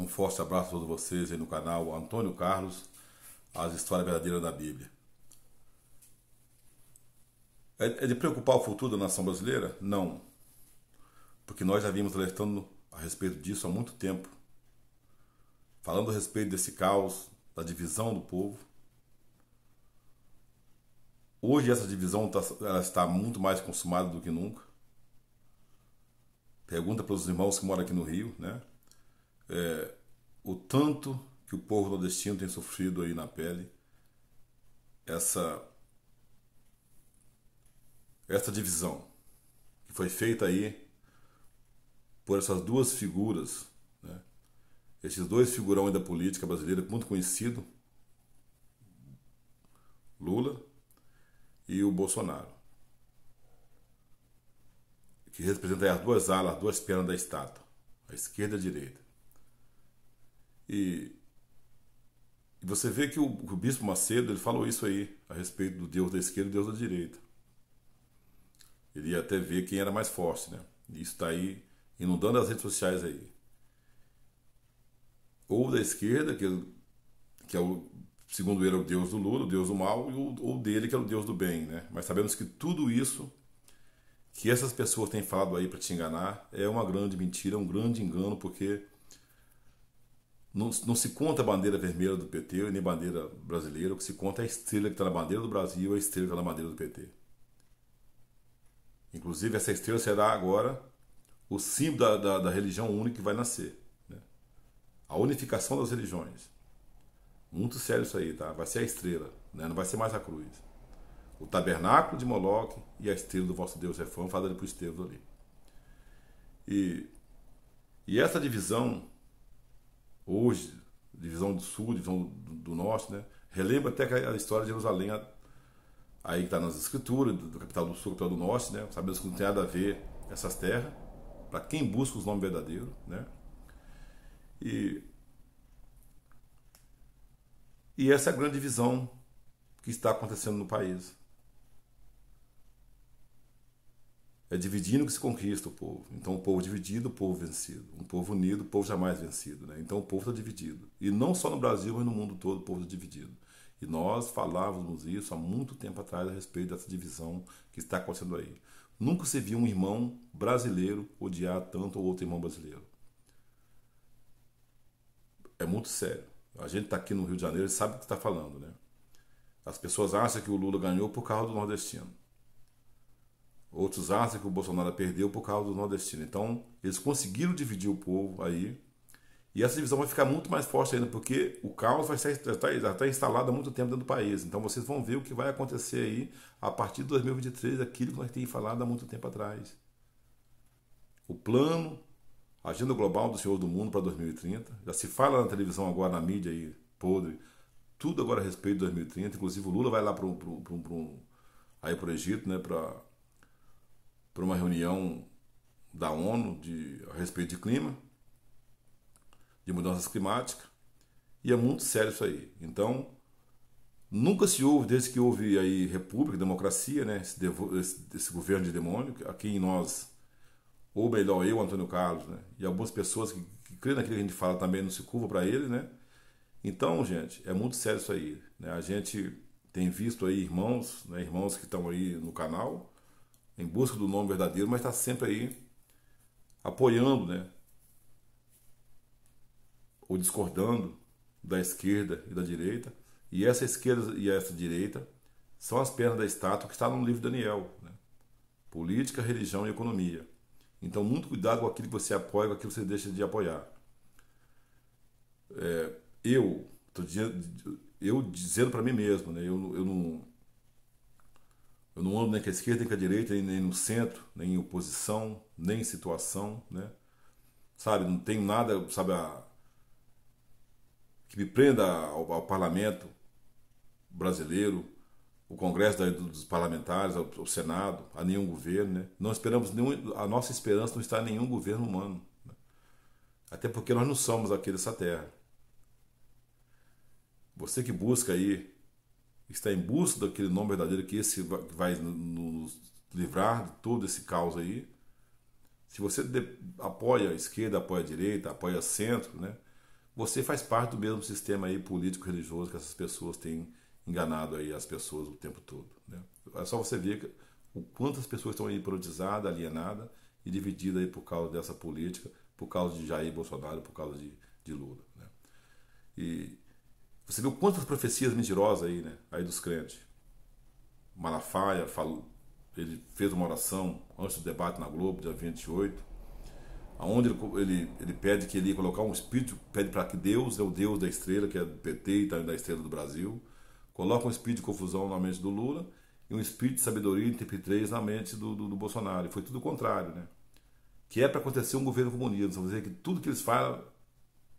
Um forte abraço a todos vocês aí no canal Antônio Carlos, As Histórias Verdadeiras da Bíblia. É, é de preocupar o futuro da nação brasileira? Não. Porque nós já vimos alertando a respeito disso há muito tempo. Falando a respeito desse caos, da divisão do povo. Hoje essa divisão tá, ela está muito mais consumada do que nunca. Pergunta para os irmãos que moram aqui no Rio, né? é, o tanto que o povo nordestino tem sofrido aí na pele essa essa divisão que foi feita aí por essas duas figuras, né? esses dois figurões da política brasileira muito conhecido, Lula e o Bolsonaro, que representam as duas alas, as duas pernas da estátua, a esquerda e a direita. E você vê que o, o, bispo Macedo ele falou isso aí a respeito do Deus da esquerda e Deus da direita. Ele ia até ver quem era mais forte, né? E isso está aí inundando as redes sociais aí. Ou da esquerda, que, é que é o, segundo ele, é o Deus do Lula, o Deus do mal, ou, ou dele, que é o Deus do bem, né? Mas sabemos que tudo isso que essas pessoas têm falado aí para te enganar é uma grande mentira, um grande engano, porque não, não, se conta a bandeira vermelha do PT nem bandeira brasileira. O que se conta é a estrela que está na bandeira do Brasil e é a estrela que está na bandeira do PT. Inclusive, essa estrela será agora o símbolo da, da, da religião única que vai nascer. Né? A unificação das religiões. Muito sério isso aí, tá? Vai ser a estrela, né? não vai ser mais a cruz. O tabernáculo de Moloque e a estrela do vosso Deus Refão, falando para o Estevão ali. E, e essa divisão hoje, divisão do sul, divisão do, do norte, né? relembra até a história de Jerusalém, aí que está nas escrituras, do, do capital do sul, capital do norte, né? sabemos que não tem nada a ver essas terras, para quem busca os nomes verdadeiros. Né? E, e essa é a grande divisão que está acontecendo no país. É dividindo que se conquista o povo. Então, o povo dividido, o povo vencido. Um povo unido, o povo jamais vencido. Né? Então, o povo está dividido. E não só no Brasil, mas no mundo todo, o povo está dividido. E nós falávamos isso há muito tempo atrás a respeito dessa divisão que está acontecendo aí. Nunca se viu um irmão brasileiro odiar tanto o outro irmão brasileiro. É muito sério. A gente está aqui no Rio de Janeiro e sabe o que está falando, né? As pessoas acham que o Lula ganhou por causa do nordestino outros acham que o Bolsonaro perdeu por causa do nordestino. Então, eles conseguiram dividir o povo aí. E essa divisão vai ficar muito mais forte ainda, porque o caos vai ser, já está tá instalado há muito tempo dentro do país. Então, vocês vão ver o que vai acontecer aí a partir de 2023, aquilo que nós temos falado há muito tempo atrás. O plano, a agenda global do Senhor do Mundo para 2030. Já se fala na televisão agora, na mídia aí, podre. Tudo agora a respeito de 2030. Inclusive, o Lula vai lá para aí para o Egito, né, para para uma reunião da ONU de, a respeito de clima, de mudanças climáticas, e é muito sério isso aí. Então, nunca se houve, desde que houve aí república, democracia, né, esse, devo, esse, esse governo de demônio, aqui em nós, ou melhor, eu, Antônio Carlos, né, e algumas pessoas que, que creem naquilo que a gente fala também, não se curva para ele, né? Então, gente, é muito sério isso aí. Né? A gente tem visto aí irmãos, né, irmãos que estão aí no canal, em busca do nome verdadeiro, mas está sempre aí apoiando, né? Ou discordando da esquerda e da direita. E essa esquerda e essa direita são as pernas da estátua que está no livro de Daniel. Né? Política, religião e economia. Então, muito cuidado com aquilo que você apoia, com aquilo que você deixa de apoiar. É, eu, eu dizendo para mim mesmo, né? eu, eu não eu não ando nem com a esquerda, nem com a direita, nem no centro, nem em oposição, nem em situação, né? Sabe, não tenho nada, sabe, a... que me prenda ao, ao parlamento brasileiro, o Congresso dos parlamentares, ao Senado, a nenhum governo. Né? Não esperamos nenhum, a nossa esperança não está em nenhum governo humano. Né? Até porque nós não somos aqui dessa terra. Você que busca aí está em busca daquele nome verdadeiro que esse vai nos livrar de todo esse caos aí. Se você apoia a esquerda, apoia a direita, apoia o centro, né? Você faz parte do mesmo sistema aí político religioso que essas pessoas têm enganado aí as pessoas o tempo todo, né? É só você ver o quantas pessoas estão aí hipnotizadas, alienadas e divididas aí por causa dessa política, por causa de Jair Bolsonaro, por causa de, de Lula, né? E você viu quantas profecias mentirosas aí, né? Aí dos crentes. Malafaia falou, ele fez uma oração antes do debate na Globo, dia 28, aonde ele, ele, ele pede que ele ia colocar um espírito, pede para que Deus, é o Deus da estrela, que é do PT e também da estrela do Brasil, coloca um espírito de confusão na mente do Lula e um espírito de sabedoria e tp 3 na mente do, do, do Bolsonaro. E foi tudo o contrário, né? Que é para acontecer um governo comunista. Vamos dizer que tudo que eles falam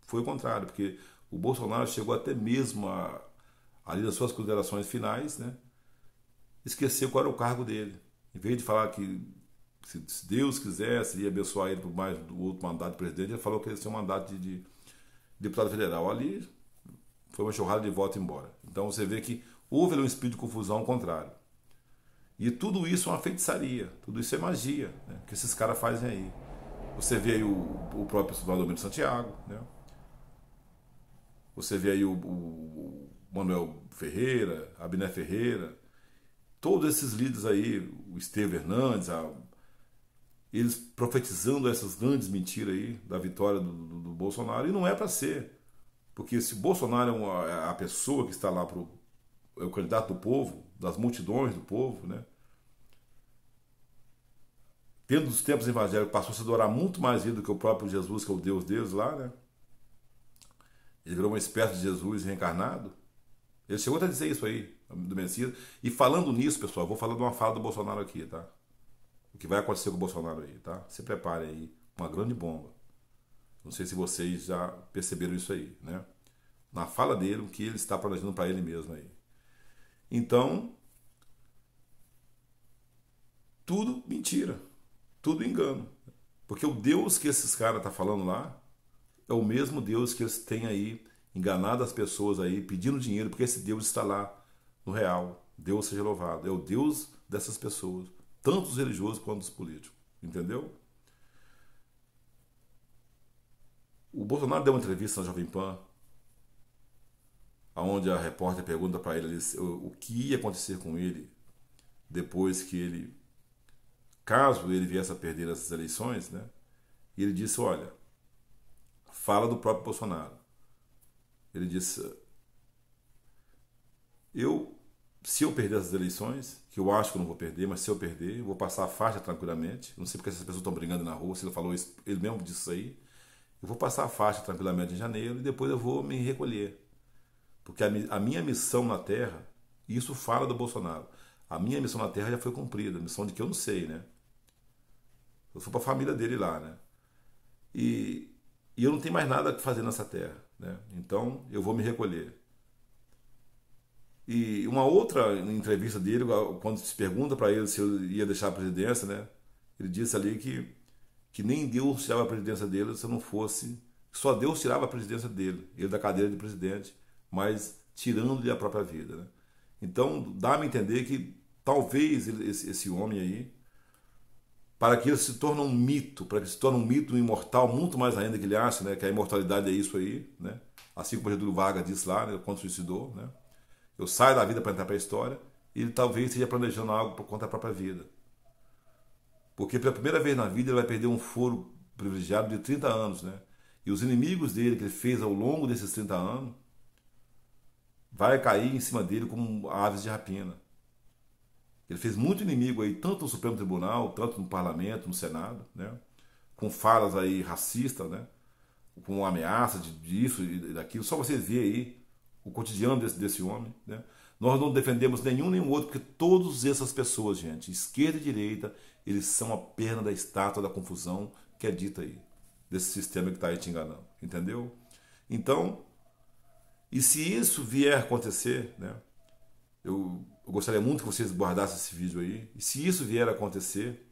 foi o contrário, porque o Bolsonaro chegou até mesmo a, ali nas suas considerações finais, né? Esqueceu qual era o cargo dele. Em vez de falar que se Deus quisesse, ia abençoar ele por mais do outro mandato de presidente, ele falou que ia ser um mandato de, de deputado federal. Ali foi uma chorrada de voto embora. Então você vê que houve um espírito de confusão ao contrário. E tudo isso é uma feitiçaria, tudo isso é magia né, que esses caras fazem aí. Você vê aí o, o próprio Salvador Mendes Santiago, né? Você vê aí o, o Manuel Ferreira, Abiné Ferreira, todos esses líderes aí, o Estevam Hernandes, a, eles profetizando essas grandes mentiras aí da vitória do, do, do Bolsonaro, e não é para ser. Porque se Bolsonaro é, uma, é a pessoa que está lá pro é o candidato do povo, das multidões do povo, né? Tendo os tempos evangélicos passou a se adorar muito mais ele do que o próprio Jesus, que é o Deus Deus lá, né? Ele virou uma espécie de Jesus reencarnado. Ele chegou até a dizer isso aí, do Messias. E falando nisso, pessoal, vou falar de uma fala do Bolsonaro aqui, tá? O que vai acontecer com o Bolsonaro aí, tá? Se prepare aí, uma grande bomba. Não sei se vocês já perceberam isso aí, né? Na fala dele, o que ele está planejando para ele mesmo aí. Então, tudo mentira, tudo engano. Porque o Deus que esses caras estão tá falando lá é o mesmo Deus que eles têm aí enganado as pessoas aí, pedindo dinheiro, porque esse Deus está lá no real. Deus seja louvado. É o Deus dessas pessoas, tanto os religiosos quanto os políticos. Entendeu? O Bolsonaro deu uma entrevista na Jovem Pan, aonde a repórter pergunta para ele o que ia acontecer com ele depois que ele, caso ele viesse a perder essas eleições, né? E ele disse: Olha, fala do próprio Bolsonaro. Ele disse: Eu, se eu perder essas eleições, que eu acho que eu não vou perder, mas se eu perder, eu vou passar a faixa tranquilamente. Não sei porque essas pessoas estão brigando na rua, se ele falou isso, ele mesmo disse isso aí. Eu vou passar a faixa tranquilamente em janeiro e depois eu vou me recolher. Porque a, a minha missão na Terra, isso fala do Bolsonaro, a minha missão na Terra já foi cumprida, missão de que eu não sei, né? Eu fui para a família dele lá, né? E e eu não tenho mais nada a fazer nessa terra. Né? Então eu vou me recolher. E uma outra entrevista dele, quando se pergunta para ele se eu ia deixar a presidência, né? ele disse ali que, que nem Deus tirava a presidência dele se eu não fosse. Só Deus tirava a presidência dele, ele da cadeira de presidente, mas tirando-lhe a própria vida. Né? Então dá-me entender que talvez esse, esse homem aí para que ele se torne um mito, para que se torne um mito imortal, muito mais ainda que ele acha, né? Que a imortalidade é isso aí, né? Assim como o Getúlio Vargas disse lá, né, quando suicidou, né? Eu saio da vida para entrar para a história e ele talvez esteja planejando algo por conta da própria vida. Porque pela primeira vez na vida ele vai perder um foro privilegiado de 30 anos, né? E os inimigos dele que ele fez ao longo desses 30 anos vai cair em cima dele como aves de rapina. Ele fez muito inimigo aí, tanto no Supremo Tribunal, tanto no Parlamento, no Senado, né? com falas aí racistas, né? com ameaça de, disso e daquilo. Só vocês verem aí o cotidiano desse, desse homem. Né? Nós não defendemos nenhum nem outro, porque todas essas pessoas, gente, esquerda e direita, eles são a perna da estátua da confusão que é dita aí, desse sistema que está aí te enganando. Entendeu? Então, e se isso vier a acontecer, né? Eu eu gostaria muito que vocês guardassem esse vídeo aí. E se isso vier a acontecer,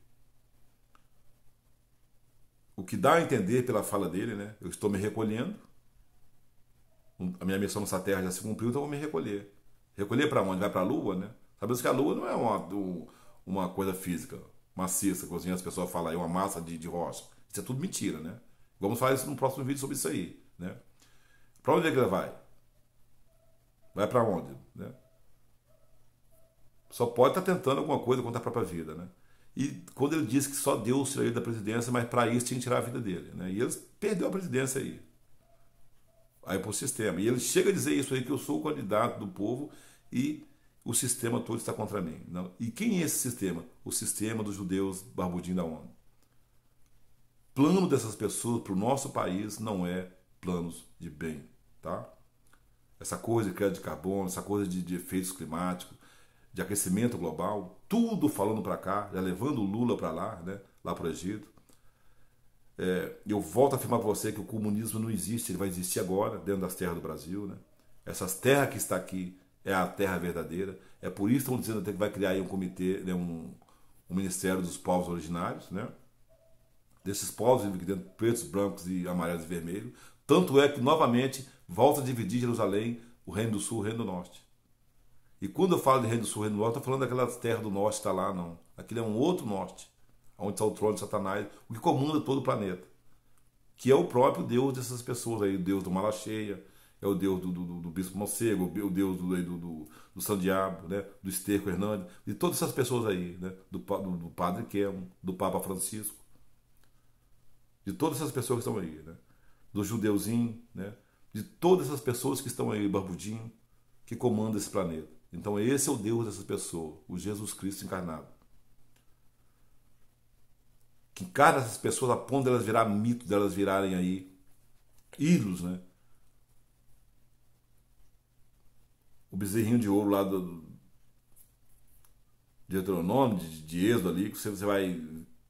o que dá a entender pela fala dele, né? Eu estou me recolhendo. A minha missão nessa terra já se cumpriu, então eu vou me recolher. Recolher para onde? Vai para a lua, né? Sabemos que a lua não é uma, uma coisa física, maciça, como assim, as pessoas falam aí, é uma massa de, de rocha. Isso é tudo mentira, né? Vamos falar isso no próximo vídeo sobre isso aí, né? Para onde é que ela vai? Vai para onde? Né? Só pode estar tá tentando alguma coisa contra a própria vida, né? E quando ele disse que só Deus tiraria da presidência, mas para isso tinha que tirar a vida dele, né? E ele perdeu a presidência aí. Aí para o sistema. E ele chega a dizer isso aí, que eu sou o candidato do povo e o sistema todo está contra mim. Não. E quem é esse sistema? O sistema dos judeus barbudinho da ONU. Plano dessas pessoas para o nosso país não é planos de bem, tá? Essa coisa de crédito de carbono, essa coisa de, de efeitos climáticos, de aquecimento global, tudo falando para cá, já né, levando o Lula para lá, né? lá para o Egito. É, eu volto a afirmar para você que o comunismo não existe, ele vai existir agora, dentro das terras do Brasil. Né? Essas terras que está aqui é a terra verdadeira. É por isso que estão dizendo até que vai criar um comitê, né? um, um ministério dos povos originários, né? desses povos que dentro pretos, brancos e amarelos e vermelhos. Tanto é que, novamente, volta a dividir Jerusalém, o Reino do Sul e o Reino do Norte. E quando eu falo de Reino do Sul, Reino do Norte, eu estou falando daquelas terras do norte que está lá, não. Aquilo é um outro norte, onde está o trono de Satanás, o que comanda todo o planeta. Que é o próprio Deus dessas pessoas aí, o Deus do Malacheia, é o Deus do, do, do, do Bispo Mancego, o Deus do, do, do, do Sandiabo, né? do Esterco Hernandes, de todas essas pessoas aí, né? do, do, do Padre Quemo, do Papa Francisco, de todas essas pessoas que estão aí, né? do Judeuzinho, né? de todas essas pessoas que estão aí, Barbudinho, que comanda esse planeta. Então esse é o Deus dessa pessoa, o Jesus Cristo encarnado. Que encarna essas pessoas a ponto delas de virar mito, delas de virarem aí ídolos, né? O bezerrinho de ouro lá do, de Deuteronômio, de, de Êxodo ali, que você, você vai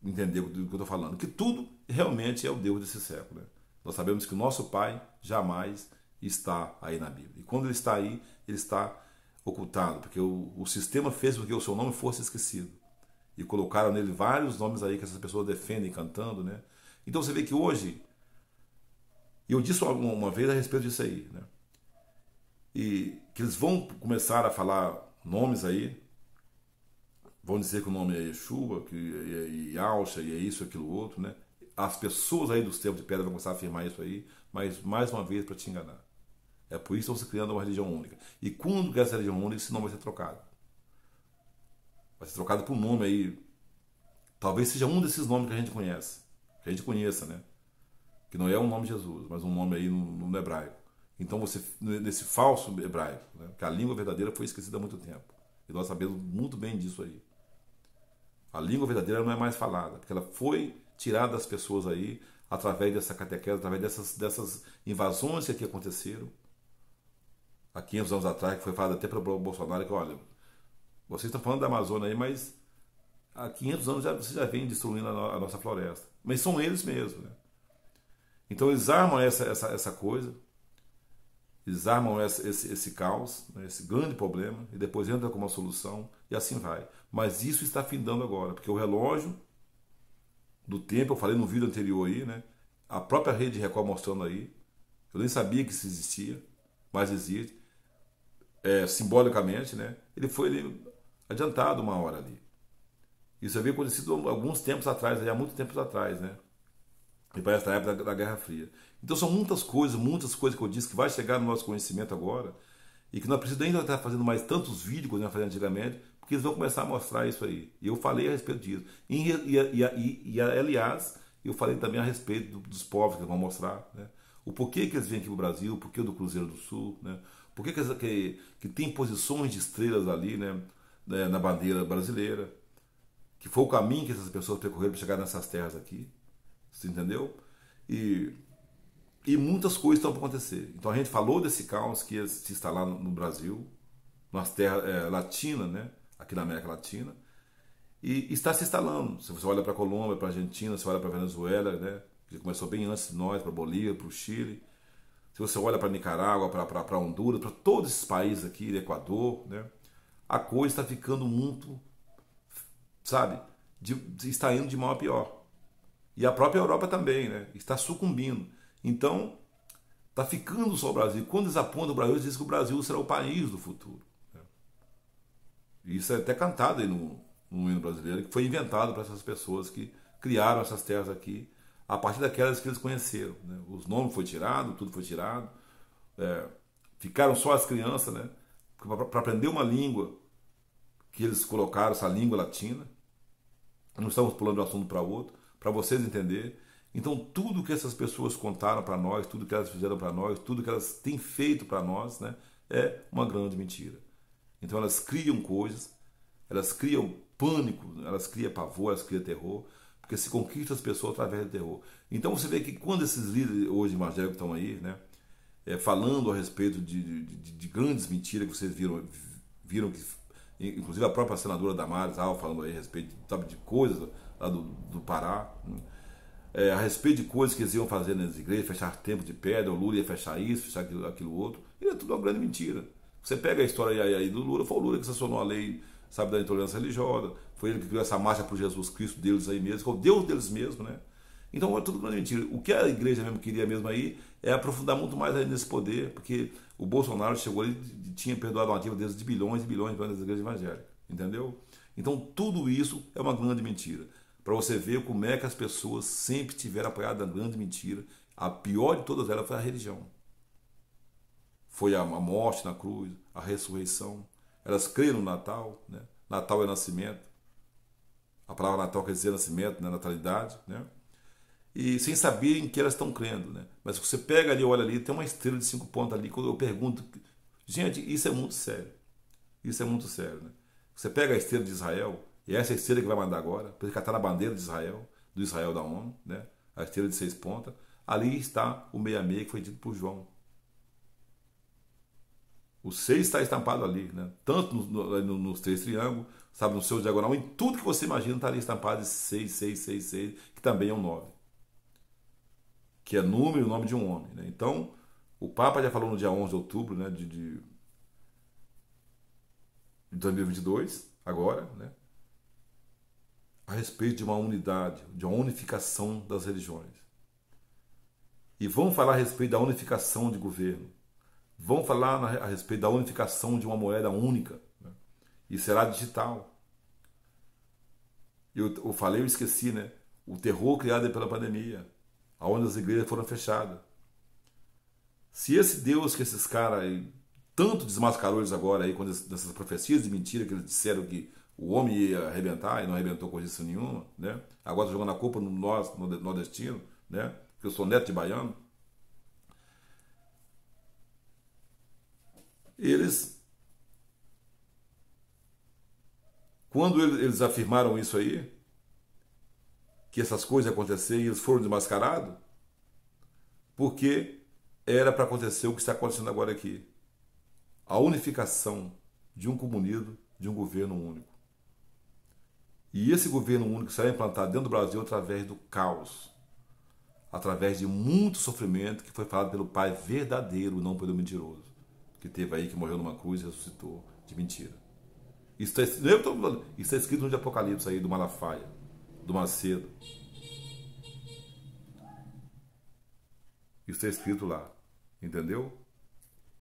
entender do que eu estou falando. Que tudo realmente é o Deus desse século. Né? Nós sabemos que o nosso Pai jamais está aí na Bíblia. E quando ele está aí, ele está ocultado, porque o, o sistema fez com que o seu nome fosse esquecido. E colocaram nele vários nomes aí que essas pessoas defendem cantando, né? Então você vê que hoje, eu disse uma, vez a respeito disso aí, né? E que eles vão começar a falar nomes aí, vão dizer que o nome é Yeshua, que é, é Yalcha, e é isso, aquilo, outro, né? As pessoas aí dos tempos de pedra vão começar a afirmar isso aí, mas mais uma vez para te enganar. É por isso que estão se criando uma religião única. E quando que essa religião única, esse nome vai ser trocado? Vai ser trocado por um nome aí. Talvez seja um desses nomes que a gente conhece. Que a gente conheça, né? Que não é o um nome de Jesus, mas um nome aí no, no hebraico. Então você, nesse falso hebraico, né? que a língua verdadeira foi esquecida há muito tempo. E nós sabemos muito bem disso aí. A língua verdadeira não é mais falada, porque ela foi tirada das pessoas aí através dessa catequese, através dessas, dessas invasões que aqui aconteceram há 500 anos atrás, que foi falado até pelo Bolsonaro, que olha, vocês estão falando da Amazônia aí, mas há 500 anos já, vocês já vêm destruindo a, no, a, nossa floresta. Mas são eles mesmos. Né? Então eles armam essa, essa, essa coisa, eles armam esse, esse, esse caos, né, esse grande problema, e depois entram com uma solução, e assim vai. Mas isso está findando agora, porque o relógio do tempo, eu falei no vídeo anterior aí, né? A própria rede Record mostrando aí, eu nem sabia que isso existia, mas existe é, simbolicamente, né? Ele foi ele, adiantado uma hora ali. Isso havia acontecido alguns tempos atrás, há muitos tempos atrás, né? E parece essa época da, da Guerra Fria. Então são muitas coisas, muitas coisas que eu disse que vai chegar no nosso conhecimento agora e que não precisa ainda estar fazendo mais tantos vídeos como eu fazia antigamente, porque eles vão começar a mostrar isso aí. E eu falei a respeito disso. E, e, e, e aliás, eu falei também a respeito do, dos povos que vão mostrar, né? O porquê que eles vêm aqui para o Brasil, o porquê do Cruzeiro do Sul, né? Por que, que, que tem posições de estrelas ali né, né, na bandeira brasileira? Que foi o caminho que essas pessoas percorreram para chegar nessas terras aqui. Você entendeu? E, e muitas coisas estão para acontecer. Então a gente falou desse caos que ia se instalar no, no Brasil, nas terras é, latinas, né? aqui na América Latina, e está se instalando. Se você olha para a Colômbia, para a Argentina, se olha para a Venezuela, né? que começou bem antes de nós, para a Bolívia, para o Chile. Se você olha para Nicarágua, para Honduras, para todos esses países aqui, Equador, né? a coisa está ficando muito, sabe, de, está indo de mal a pior. E a própria Europa também, né? Está sucumbindo. Então, está ficando só o Brasil. Quando eles apontam o Brasil, eles dizem que o Brasil será o país do futuro. Né? Isso é até cantado aí no, no hino brasileiro, que foi inventado para essas pessoas que criaram essas terras aqui a partir daquelas que eles conheceram. Né? Os nomes foi tirado, tudo foi tirado. É, ficaram só as crianças, né? Para aprender uma língua que eles colocaram, essa língua latina. Não estamos pulando de um assunto para outro, para vocês entenderem. Então, tudo que essas pessoas contaram para nós, tudo que elas fizeram para nós, tudo que elas têm feito para nós, né, é uma grande mentira. Então, elas criam coisas, elas criam pânico, elas criam pavor, elas criam terror, porque se conquista as pessoas através do terror. Então você vê que quando esses líderes hoje evangélicos estão aí, né, é, falando a respeito de, de, de, grandes mentiras que vocês viram, viram que, inclusive a própria senadora Damares estava falando aí a respeito sabe, de coisas lá do, do Pará, né, é, a respeito de coisas que eles iam fazer nas igrejas, fechar tempo de pedra, o Lula ia fechar isso, fechar aquilo, aquilo outro, e é tudo uma grande mentira. Você pega a história aí, aí do Lula, foi o Lula que sancionou a lei sabe da intolerância religiosa, foi ele que criou essa marcha por Jesus Cristo deles aí mesmo, que é o Deus deles mesmo, né? Então é tudo grande é mentira. O que a igreja mesmo queria mesmo aí é aprofundar muito mais nesse poder, porque o Bolsonaro chegou ali e tinha perdoado uma ativa deles de bilhões e bilhões para as igrejas evangélicas, entendeu? Então tudo isso é uma grande mentira. Para você ver como é que as pessoas sempre tiveram apoiado a grande mentira. A pior de todas elas foi a religião. Foi a morte na cruz, a ressurreição. Elas creem no Natal, né? Natal é nascimento. A palavra Natal quer dizer nascimento, né? natalidade, né? E sem saber em que elas estão crendo, né? Mas você pega ali, olha ali, tem uma estrela de cinco pontas ali. Quando eu pergunto, gente, isso é muito sério. Isso é muito sério, né? Você pega a estrela de Israel, e é essa é estrela que vai mandar agora, porque está na bandeira de Israel, do Israel da ONU, né? A estrela de seis pontas. Ali está o meia-meia que foi dito por João. O 6 está estampado ali, né? tanto no, no, nos três triângulos, sabe, no seu diagonal, em tudo que você imagina está ali estampado esse 6, 6, 6, 6, que também é um 9. Que é número e o nome de um homem. Né? Então, o Papa já falou no dia 11 de outubro né, de, de 2022, agora, né, a respeito de uma unidade, de uma unificação das religiões. E vamos falar a respeito da unificação de governo vão falar a respeito da unificação de uma moeda única né? e será digital. Eu, eu falei, eu esqueci, né? O terror criado pela pandemia, aonde as igrejas foram fechadas. Se esse Deus que esses caras tanto desmascarou eles agora aí com essas profecias de mentira que eles disseram que o homem ia arrebentar e não arrebentou coisa nenhuma, né? Agora jogando a culpa no nós, no nordestino, né? Que eu sou neto de baiano. eles. Quando eles afirmaram isso aí, que essas coisas aconteceram e eles foram desmascarados, porque era para acontecer o que está acontecendo agora aqui. A unificação de um comunismo, de um governo único. E esse governo único será implantado dentro do Brasil através do caos, através de muito sofrimento que foi falado pelo Pai verdadeiro, não pelo mentiroso que teve aí, que morreu numa cruz e ressuscitou de mentira. Isso está tá escrito no Apocalipse aí do Malafaia, do Macedo. Isso está escrito lá. Entendeu?